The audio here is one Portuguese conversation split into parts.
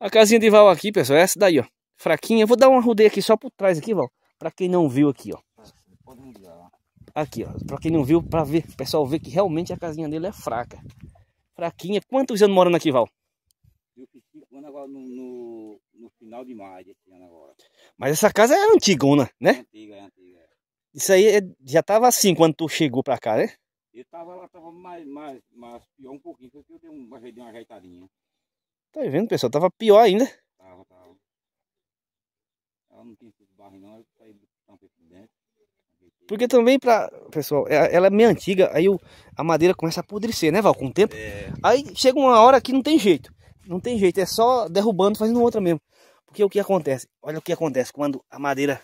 A casinha de Val aqui, pessoal, é essa daí, ó. Fraquinha. Vou dar uma rodeia aqui só por trás aqui, Val. Pra quem não viu aqui, ó. Aqui, ó. Pra quem não viu, pra ver, o pessoal ver que realmente a casinha dele é fraca. Fraquinha. Quantos anos morando aqui, Val? Eu fiquei agora no, no, no, final de maio Aqui, agora. Mas essa casa é antigona, né? É antiga, é antiga. É. Isso aí é, já tava assim quando tu chegou pra cá, né? Eu tava, lá, tava mais, mais, mais pior um pouquinho, porque eu dei, uma dei uma ajeitadinha. Tá vendo, pessoal? Tava pior ainda. Tava, tava. Ela não tinha não, eu saí do dentro. Porque também pra. Pessoal, é, ela é meio antiga, aí o, a madeira começa a apodrecer, né, Val? Com o tempo. É. Aí chega uma hora que não tem jeito. Não tem jeito, é só derrubando, fazendo outra mesmo. Porque o que acontece? Olha o que acontece quando a madeira.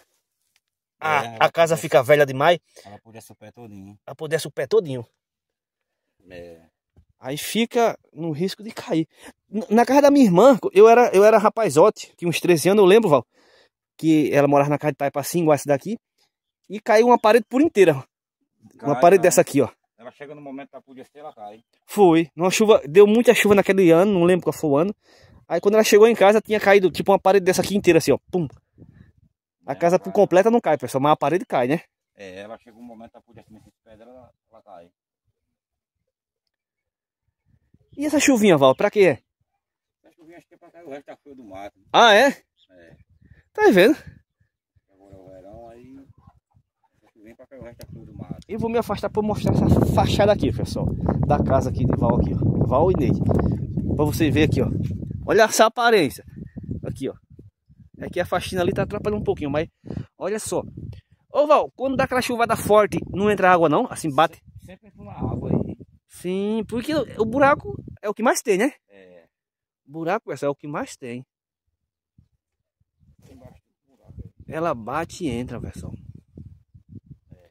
A, é, a casa fica velha demais. Ela apodrece o pé todinho. Apodrece o pé todinho. É. Aí fica no risco de cair. Na casa da minha irmã, eu era, eu era rapazote, tinha uns 13 anos, eu lembro, Val, que ela morava na casa de Taipacinha, igual essa daqui, e caiu uma parede por inteira. Cai, uma parede cai. dessa aqui, ó. Ela chega no momento podia ser, ela cai. Foi. Numa chuva, deu muita chuva naquele ano, não lembro qual foi o ano. Aí quando ela chegou em casa, tinha caído tipo uma parede dessa aqui inteira, assim, ó. Pum. A é, casa por completa não cai, pessoal, mas a parede cai, né? É, ela chegou no momento podia ser, ela, ela cai. E essa chuvinha, Val, pra quê? Essa chuvinha acho que é pra cair o resto da folha do mato. Né? Ah, é? É. Tá vendo? Agora é o verão, aí... Vem é pra cair o resto da folha do mato. E vou me afastar pra mostrar essa fachada aqui, pessoal. Da casa aqui de Val, aqui, ó. Val e Neide. Pra você ver aqui, ó. Olha essa aparência. Aqui, ó. É que a faxina ali tá atrapalhando um pouquinho, mas olha só. Ô Val, quando dá aquela chuvada forte, não entra água não? Assim bate? Sempre entra uma água Sim, porque o buraco é o que mais tem, né? É. Buraco essa é o que mais tem. Ela bate e entra, pessoal. É.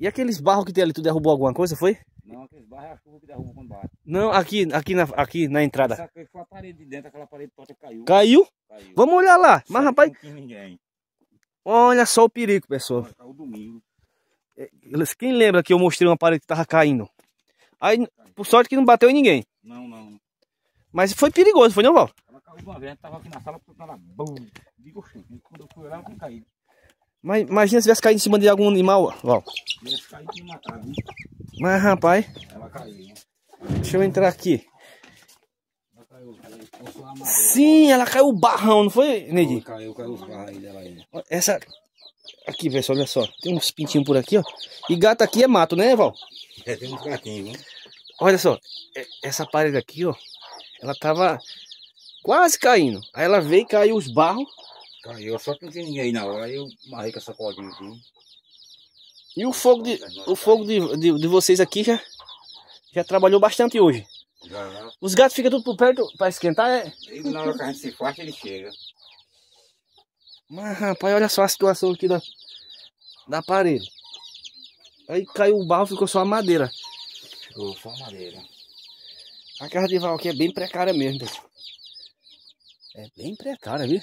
E aqueles barros que tem ali, tu derrubou alguma coisa, foi? Não, aqueles barros é a chuva que derrubou quando bate. Não, aqui, aqui, na, aqui na entrada. Essa foi a parede de dentro, aquela parede torta caiu. Caiu? Caiu. Vamos olhar lá. Mas, Só rapaz... Olha só o perigo, pessoal. Caiu domingo. É, quem lembra que eu mostrei uma parede que tava caindo? Aí, por sorte que não bateu em ninguém. Não, não. Mas foi perigoso, foi não, Val? Ela caiu de uma vez, tava aqui na sala, ela... Bum, digo, quando eu fui olhar, não caiu. Mas imagina se tivesse caído em cima de algum animal, Val. Tivesse caído e matado, Mas, rapaz... Ela caiu, Deixa eu entrar aqui. Ela caiu, caiu Sim, ela caiu o barrão, não foi, Neide? Caiu, caiu os barros dela aí. Essa... Aqui, só, olha só. Tem uns pintinhos por aqui, ó. E gato aqui é mato, né, Val? tem né? Olha só, é, essa parede aqui, ó, ela tava quase caindo. Aí ela veio e caiu os barros. Caiu, só que não tinha ninguém aí não. Aí eu marrei com essa cordinha aqui. E o fogo de, o fogo de, de, de vocês aqui já, já trabalhou bastante hoje. Já. Os gatos ficam tudo por perto para esquentar, é? E na hora que a gente se faz, ele chega. Mas rapaz, olha só a situação aqui da, da parede. Aí caiu o barro, ficou só a madeira. Ficou só a madeira. A casa de val aqui é bem precária mesmo, É bem precária, viu?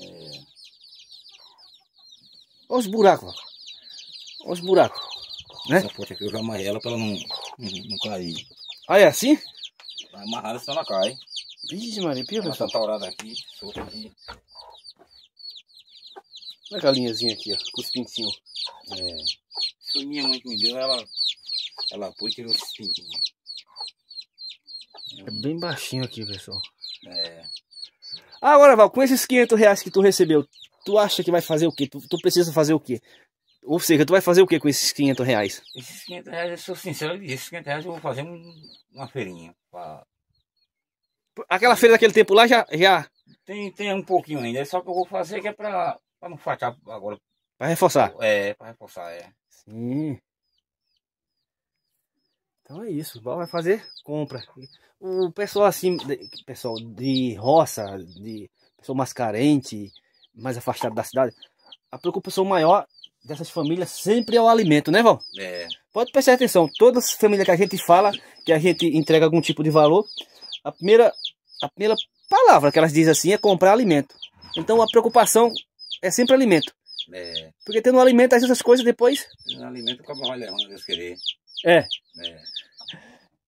É... Olha os buracos, Olha os buracos. Né? Essa ponte aqui eu já amarrei ela pra ela não, não, cair. Ah, é assim? Amarrada senão ela cai. Vixe, Maria, pia, ela pessoal. Ela tá taurada aqui, solta aqui. Olha a galinhazinha aqui, ó, com os pintinhos. É foi minha mãe que me deu, ela, ela pôs e tirou os pintinhos. Né? É bem baixinho aqui, pessoal. É. Agora, Val, com esses 500 reais que tu recebeu, tu acha que vai fazer o quê? Tu, tu precisa fazer o quê? Ou seja, tu vai fazer o que com esses 500 reais? Esses 500 reais, eu sou sincero, esses 500 reais eu vou fazer uma feirinha. Pra... Aquela feira daquele tempo lá já, já... Tem, tem um pouquinho ainda, é só que eu vou fazer que é pra, pra não fatiar agora. Pra reforçar? É, pra reforçar, é. Sim. Hum. Então é isso. Vai fazer compra. O pessoal assim, pessoal de roça, de pessoa mais carente, mais afastado da cidade, a preocupação maior dessas famílias sempre é o alimento, né, Val? É. Pode prestar atenção. Todas as famílias que a gente fala, que a gente entrega algum tipo de valor, a primeira, a primeira palavra que elas dizem assim é comprar alimento. Então a preocupação é sempre alimento. É. Porque tu não alimenta essas coisas depois. Eu não alimenta com a borralha, Deus querer. É. é.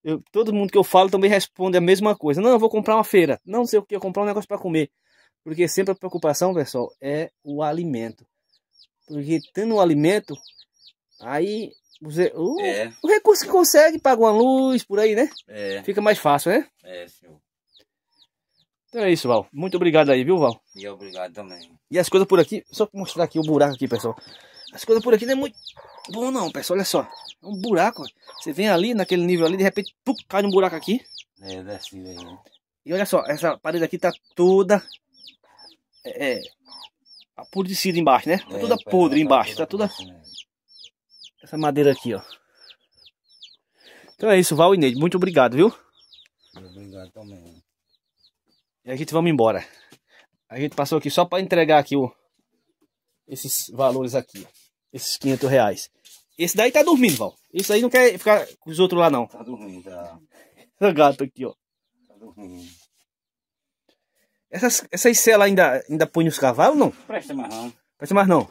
Eu, todo mundo que eu falo também responde a mesma coisa. Não, eu vou comprar uma feira. Não sei o que, eu comprar um negócio para comer. Porque sempre a preocupação, pessoal, é o alimento. Porque tendo um alimento, aí você, uh, é. o recurso que consegue, paga uma luz por aí, né? É. Fica mais fácil, né? É, senhor. Então é isso, Val. Muito obrigado aí, viu, Val? E obrigado também. E as coisas por aqui, só mostrar aqui o buraco aqui, pessoal. As coisas por aqui não é muito bom não, pessoal. Olha só. É um buraco. Você vem ali, naquele nível ali, de repente, pum, cai um buraco aqui. É, desce aí. Né? E olha só, essa parede aqui tá toda... É... é apodrecida embaixo, né? Tá é, toda é, podre tá embaixo. Tá toda... Essa madeira aqui, ó. Então é isso, Val e Neide. Muito obrigado, viu? Obrigado também. E a gente vamos embora. A gente passou aqui só para entregar aqui o, esses valores aqui. Esses 500 reais. Esse daí tá dormindo, Val. Isso aí não quer ficar com os outros lá, não. Tá dormindo, tá. O gato aqui, ó. Tá dormindo. Essas, essas celas ainda, ainda põe nos cavalos, não? Presta mais não. Presta mais não.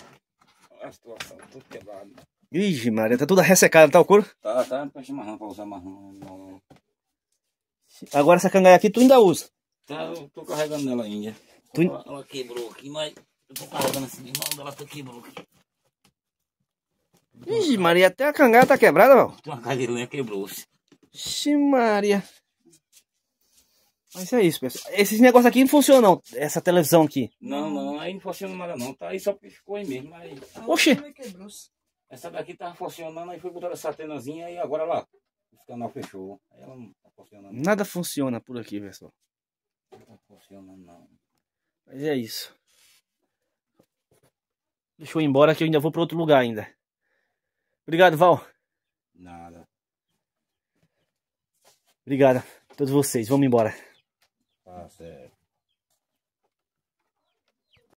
A situação, tá tudo quebrado. Ixi, Maria, tá toda ressecada, tá o couro? Tá, tá, não presta mais não pra usar mais não. Agora essa cangaia aqui tu ainda usa? Tá, eu tô carregando nela ainda. Tu... Ela, ela, quebrou aqui, mas eu tô carregando assim de mão, ela tá quebrou aqui. Ixi, Maria, até a cangada tá quebrada, ó. Tem uma cadeirinha quebrou-se. Maria. Mas é isso, pessoal. Esses negócios aqui não funcionam, não. Essa televisão aqui. Não, não, aí não funciona nada, não. Tá aí só ficou aí mesmo. Aí... Tá Oxi. Essa daqui tava funcionando, aí foi botar essa antenazinha e agora lá. O canal fechou. Aí ela não tá funcionando. Nada funciona por aqui, pessoal não. Mas é isso. Deixa eu ir embora que eu ainda vou para outro lugar ainda. Obrigado, Val. Nada. Obrigado a todos vocês. Vamos embora. Ah, certo.